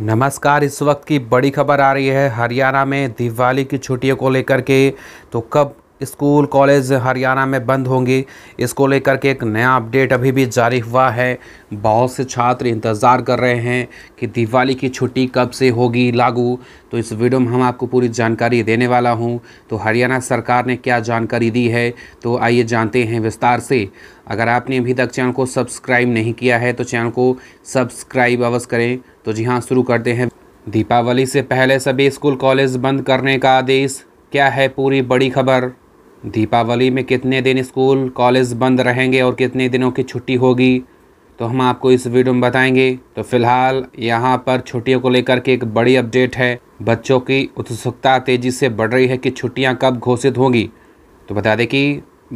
नमस्कार इस वक्त की बड़ी खबर आ रही है हरियाणा में दिवाली की छुट्टियों को लेकर के तो कब स्कूल कॉलेज हरियाणा में बंद होंगे इसको लेकर के एक नया अपडेट अभी भी जारी हुआ है बहुत से छात्र इंतज़ार कर रहे हैं कि दिवाली की छुट्टी कब से होगी लागू तो इस वीडियो में हम आपको पूरी जानकारी देने वाला हूं तो हरियाणा सरकार ने क्या जानकारी दी है तो आइए जानते हैं विस्तार से अगर आपने अभी तक चैनल को सब्सक्राइब नहीं किया है तो चैनल को सब्सक्राइब अवश्य करें तो जी हाँ शुरू करते हैं दीपावली से पहले सभी स्कूल कॉलेज बंद करने का आदेश क्या है पूरी बड़ी खबर दीपावली में कितने दिन स्कूल कॉलेज बंद रहेंगे और कितने दिनों की छुट्टी होगी तो हम आपको इस वीडियो में बताएंगे तो फिलहाल यहाँ पर छुट्टियों को लेकर के एक बड़ी अपडेट है बच्चों की उत्सुकता तेज़ी से बढ़ रही है कि छुट्टियाँ कब घोषित होंगी तो बता दें कि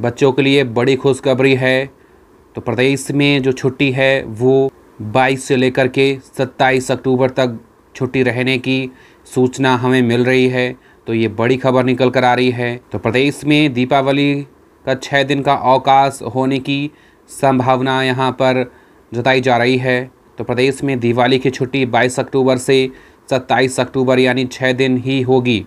बच्चों के लिए बड़ी खुशखबरी है तो प्रदेश में जो छुट्टी है वो 22 से लेकर के 27 अक्टूबर तक छुट्टी रहने की सूचना हमें मिल रही है तो ये बड़ी खबर निकल कर आ रही है तो प्रदेश में दीपावली का छः दिन का अवकाश होने की संभावना यहाँ पर जताई जा रही है तो प्रदेश में दिवाली की छुट्टी 22 अक्टूबर से 27 अक्टूबर यानी छः दिन ही होगी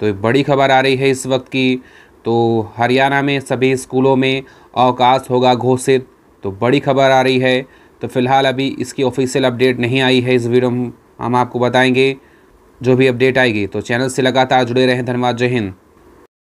तो बड़ी खबर आ रही है इस वक्त की तो हरियाणा में सभी स्कूलों में अवकाश होगा घोषित तो बड़ी खबर आ रही है तो फिलहाल अभी इसकी ऑफिशियल अपडेट नहीं आई है इस वीडियो हम आपको बताएंगे जो भी अपडेट आएगी तो चैनल से लगातार जुड़े रहें धन्यवाद जय हिंद